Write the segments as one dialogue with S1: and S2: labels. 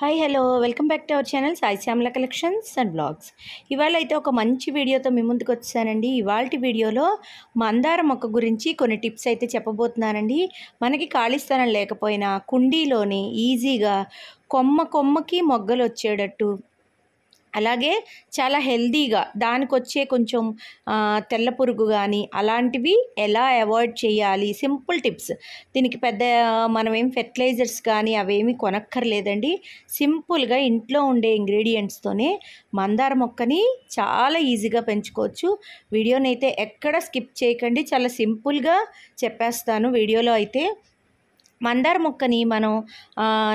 S1: hi hello welcome back to our channel Sai Shyamala collections and blogs ఇవాళ అయితే ఒక మంచి వీడియోతో మీ ముందుకు వచ్చానండి ఇవాళ వీడియోలో మందార మొక్క గురించి కొన్ని టిప్స్ అయితే చెప్పబోతున్నానండి మనకి ఖాళీ స్థానం లేకపోయినా కుండీలోని ఈజీగా కొమ్మ కొమ్మకి మొగ్గలు వచ్చేటట్టు అలాగే చాలా హెల్దీగా దానికి వచ్చే కొంచెం తెల్ల పురుగు కానీ అలాంటివి ఎలా అవాయిడ్ చేయాలి సింపుల్ టిప్స్ దీనికి పెద్ద మనం ఏం ఫెర్టిలైజర్స్ కానీ అవేమి కొనక్కర్లేదండి సింపుల్గా ఇంట్లో ఉండే ఇంగ్రీడియంట్స్తోనే మందార మొక్కని చాలా ఈజీగా పెంచుకోవచ్చు వీడియోని అయితే ఎక్కడ స్కిప్ చేయకండి చాలా సింపుల్గా చెప్పేస్తాను వీడియోలో అయితే మందార మొక్కని మనం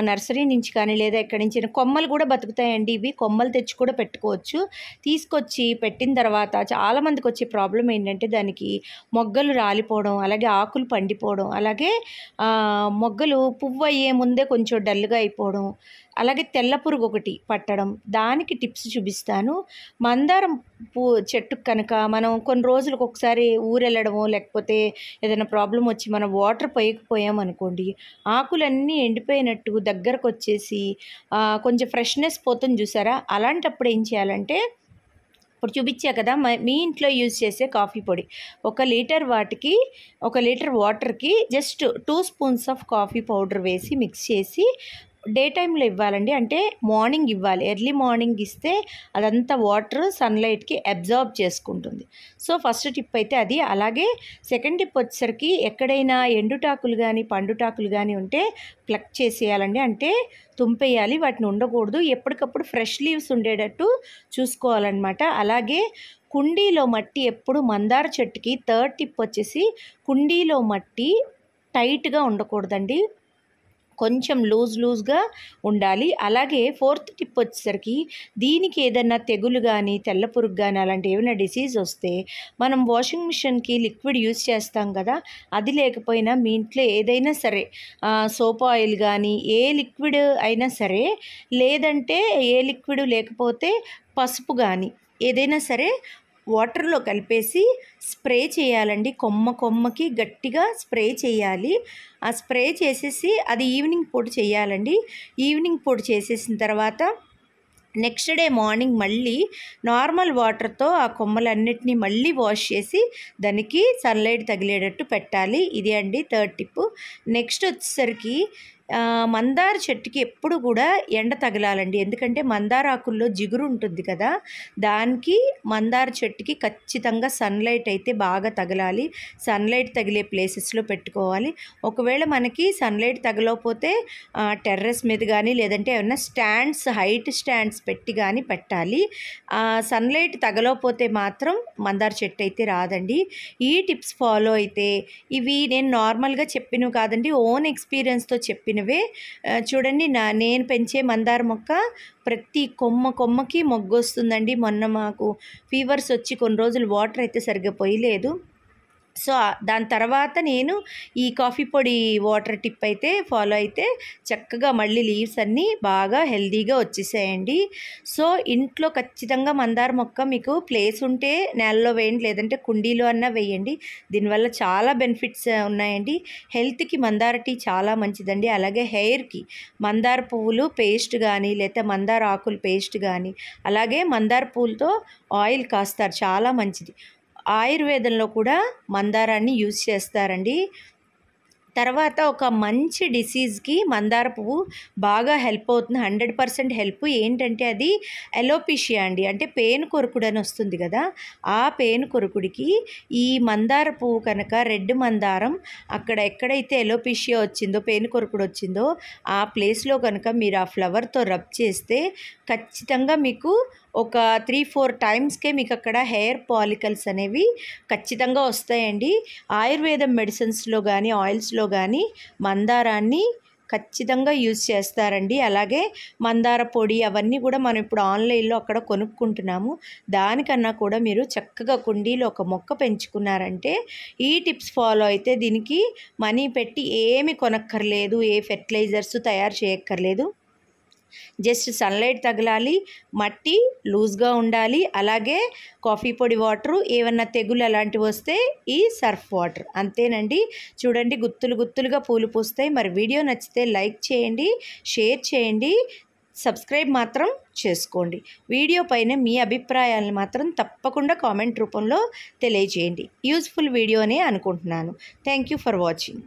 S1: నర్సరీ నుంచి కానీ లేదా ఎక్కడి నుంచి కొమ్మలు కూడా బతుకుతాయండి ఇవి కొమ్మలు తెచ్చి కూడా పెట్టుకోవచ్చు తీసుకొచ్చి పెట్టిన తర్వాత చాలామందికి వచ్చే ప్రాబ్లం ఏంటంటే దానికి మొగ్గలు రాలిపోవడం అలాగే ఆకులు పండిపోవడం అలాగే మొగ్గలు పువ్వు అయ్యే ముందే కొంచెం డల్గా అయిపోవడం అలాగే తెల్ల పురుగు ఒకటి పట్టడం దానికి టిప్స్ చూపిస్తాను మందారం పూ చెట్టు కనుక మనం కొన్ని రోజులకు ఒకసారి ఊరెళ్ళడము లేకపోతే ఏదైనా ప్రాబ్లం వచ్చి మనం వాటర్ పైకిపోయాం అనుకోండి ఆకులన్నీ ఎండిపోయినట్టు దగ్గరకు వచ్చేసి కొంచెం ఫ్రెష్నెస్ పోతుంది చూసారా అలాంటప్పుడు ఏం చేయాలంటే ఇప్పుడు చూపించా కదా మీ ఇంట్లో యూజ్ చేసే కాఫీ పొడి ఒక లీటర్ వాటికి ఒక లీటర్ వాటర్కి just two spoons of coffee powder వేసి మిక్స్ చేసి డే టైంలో ఇవ్వాలండి అంటే మార్నింగ్ ఇవ్వాలి ఎర్లీ మార్నింగ్ ఇస్తే అదంతా వాటర్ సన్లైట్కి అబ్జార్బ్ చేసుకుంటుంది సో ఫస్ట్ టిప్ అయితే అది అలాగే సెకండ్ టిప్ వచ్చేసరికి ఎక్కడైనా ఎండుటాకులు కానీ పండుటాకులు కానీ ఉంటే ప్లక్ చేసేయాలండి అంటే తుంపేయాలి వాటిని ఉండకూడదు ఎప్పటికప్పుడు ఫ్రెష్ లీవ్స్ ఉండేటట్టు చూసుకోవాలన్నమాట అలాగే కుండీలో మట్టి ఎప్పుడు మందార చెట్టుకి థర్డ్ టిప్ వచ్చేసి కుండీలో మట్టి టైట్గా ఉండకూడదండి కొంచెం లూజ్ లూజ్గా ఉండాలి అలాగే ఫోర్త్ టిప్ వచ్చేసరికి దీనికి ఏదన్నా తెగులు కానీ తెల్ల పురుగు కానీ అలాంటి ఏమైనా డిసీజ్ వస్తే మనం వాషింగ్ మిషన్కి లిక్విడ్ యూజ్ చేస్తాం కదా అది లేకపోయినా మీ ఇంట్లో ఏదైనా సరే సోప్ ఆయిల్ కానీ ఏ లిక్విడ్ అయినా సరే లేదంటే ఏ లిక్విడ్ లేకపోతే పసుపు కానీ ఏదైనా సరే వాటర్లో కలిపేసి స్ప్రే చేయాలండి కొమ్మ కొమ్మకి గట్టిగా స్ప్రే చేయాలి ఆ స్ప్రే చేసేసి అది ఈవినింగ్ పూట చేయాలండి ఈవినింగ్ పూట చేసేసిన తర్వాత నెక్స్ట్ డే మార్నింగ్ మళ్ళీ నార్మల్ వాటర్తో ఆ కొమ్మలన్నిటినీ మళ్ళీ వాష్ చేసి దానికి సన్లైట్ తగిలేటట్టు పెట్టాలి ఇది అండి థర్డ్ టిప్ నెక్స్ట్ వచ్చేసరికి మందార చెట్టుకి ఎప్పుడు కూడా ఎండ తగలాలండి ఎందుకంటే మందార ఆకుల్లో జిగురు ఉంటుంది కదా దానికి మందార చెట్టుకి ఖచ్చితంగా సన్లైట్ అయితే బాగా తగలాలి సన్లైట్ తగిలే ప్లేసెస్లో పెట్టుకోవాలి ఒకవేళ మనకి సన్లైట్ తగలకపోతే టెర్రస్ మీద కానీ లేదంటే ఏమైనా స్టాండ్స్ హైట్ స్టాండ్స్ పెట్టి కానీ పెట్టాలి సన్లైట్ తగలకపోతే మాత్రం మందార చెట్టు అయితే రాదండి ఈ టిప్స్ ఫాలో అయితే ఇవి నేను నార్మల్గా చెప్పినవి కాదండి ఓన్ ఎక్స్పీరియన్స్తో చెప్పిన చెప్పినవే చూడండి నా నేను పెంచే మందార మొక్క ప్రతి కొమ్మ కొమ్మకి మొగ్గొస్తుందండి మొన్న మాకు ఫీవర్స్ వచ్చి కొన్ని రోజులు వాటర్ అయితే సరిగ్గా పోయలేదు సో దాని తర్వాత నేను ఈ కాఫీ పొడి వాటర్ టిప్ అయితే ఫాలో అయితే చక్కగా మళ్ళీ లీవ్స్ అన్నీ బాగా హెల్దీగా వచ్చేసాయండి సో ఇంట్లో ఖచ్చితంగా మందార మొక్క మీకు ప్లేస్ ఉంటే నేలలో వేయండి లేదంటే కుండీలో అన్నా వేయండి దీనివల్ల చాలా బెనిఫిట్స్ ఉన్నాయండి హెల్త్కి మందార టీ చాలా మంచిదండి అలాగే హెయిర్కి మందార పువ్వులు పేస్ట్ కానీ లేకపోతే మందార ఆకులు పేస్ట్ కానీ అలాగే మందార పూలతో ఆయిల్ కాస్తారు చాలా మంచిది ఆయుర్వేదంలో కూడా మందారాన్ని యూజ్ చేస్తారండి తర్వాత ఒక మంచి డిసీజ్కి మందార పువ్వు బాగా హెల్ప్ అవుతుంది హండ్రెడ్ పర్సెంట్ హెల్ప్ ఏంటంటే అది ఎలోపిషియా అండి అంటే పేను కొరుకుడు అని వస్తుంది కదా ఆ పేను కొరుకుడికి ఈ మందార పువ్వు కనుక రెడ్ మందారం అక్కడ ఎక్కడైతే ఎలోపిషియా వచ్చిందో పేను కొరుకుడు వచ్చిందో ఆ ప్లేస్లో కనుక మీరు ఆ ఫ్లవర్తో రబ్ చేస్తే ఖచ్చితంగా మీకు ఒక త్రీ ఫోర్ టైమ్స్కే మీకు అక్కడ హెయిర్ పాలికల్స్ అనేవి ఖచ్చితంగా వస్తాయండి ఆయుర్వేద మెడిసిన్స్లో కానీ ఆయిల్స్లో కానీ మందారాన్ని ఖచ్చితంగా యూజ్ చేస్తారండి అలాగే మందార పొడి అవన్నీ కూడా మనం ఇప్పుడు ఆన్లైన్లో అక్కడ కొనుక్కుంటున్నాము దానికన్నా కూడా మీరు చక్కగా కుండీలో ఒక మొక్క పెంచుకున్నారంటే ఈ టిప్స్ ఫాలో అయితే దీనికి మనీ పెట్టి ఏమి కొనక్కర్లేదు ఏ ఫెర్టిలైజర్స్ తయారు చేయక్కర్లేదు జస్ట్ సన్లైట్ తగలాలి మట్టి లూజ్గా ఉండాలి అలాగే కాఫీ పొడి వాటరు ఏమన్నా తెగులు అలాంటివి వస్తే ఈ సర్ఫ్ వాటర్ అంతేనండి చూడండి గుత్తులు గుత్తులుగా పూలు పూస్తాయి మరి వీడియో నచ్చితే లైక్ చేయండి షేర్ చేయండి సబ్స్క్రైబ్ మాత్రం చేసుకోండి వీడియో పైన మీ అభిప్రాయాలను మాత్రం తప్పకుండా కామెంట్ రూపంలో తెలియజేయండి యూజ్ఫుల్ వీడియోనే అనుకుంటున్నాను థ్యాంక్ ఫర్ వాచింగ్